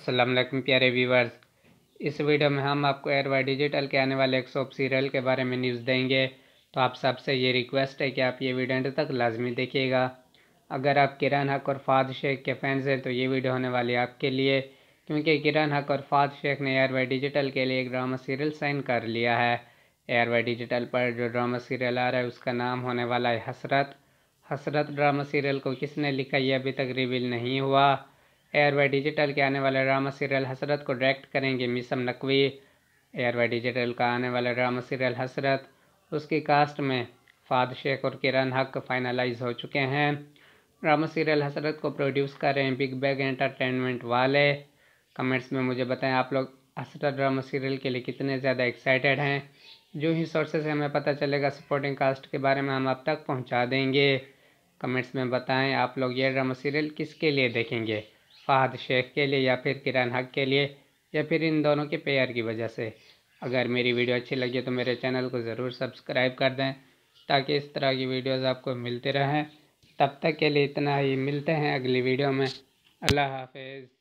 असलम प्यारे व्यूवर्स इस वीडियो में हम आपको एयरवा डिजिटल के आने वाले एक सॉप सीरियल के बारे में न्यूज़ देंगे तो आप सबसे ये रिक्वेस्ट है कि आप ये वीडियो अंत तक लाजमी देखिएगा अगर आप किरण हक और फाद शेख के फैंस हैं तो ये वीडियो होने वाली आपके लिए क्योंकि किरण हक और फाद शेख ने एयरवा डिजिटल के लिए एक ड्रामा सीरियल साइन कर लिया है एयरवा डिजिटल पर जो ड्रामा सीरियल आ रहा है उसका नाम होने वाला है हसरत हसरत ड्रामा सीरियल को किसने लिखा ये अभी तक रिवील नहीं हुआ एयरवे डिजिटल के आने वाले ड्रामा सीरियल हसरत को डायरेक्ट करेंगे मिसम नकवी एयरवे डिजिटल का आने वाला ड्रामा सीरियल हसरत उसकी कास्ट में फाद शेख और किरण हक फाइनलाइज हो चुके हैं ड्रामा सीरियल हसरत को प्रोड्यूस कर रहे हैं बिग बैग एंटरटेनमेंट वाले कमेंट्स में मुझे बताएं आप लोग हसरत ड्रामा सीरियल के लिए कितने ज़्यादा एक्साइटेड हैं जो ही सोर्सेज हमें पता चलेगा सपोर्टिंग कास्ट के बारे में हम आप तक पहुंचा देंगे कमेंट्स में बताएं आप लोग ये ड्रामा सीरियल किसके लिए देखेंगे फ़ाद शेख के लिए या फिर किरण हक के लिए या फिर इन दोनों के पेयर की वजह से अगर मेरी वीडियो अच्छी लगी तो मेरे चैनल को ज़रूर सब्सक्राइब कर दें ताकि इस तरह की वीडियोज़ आपको मिलते रहें तब तक के लिए इतना ही मिलते हैं अगली वीडियो में अल्लाह हाफिज़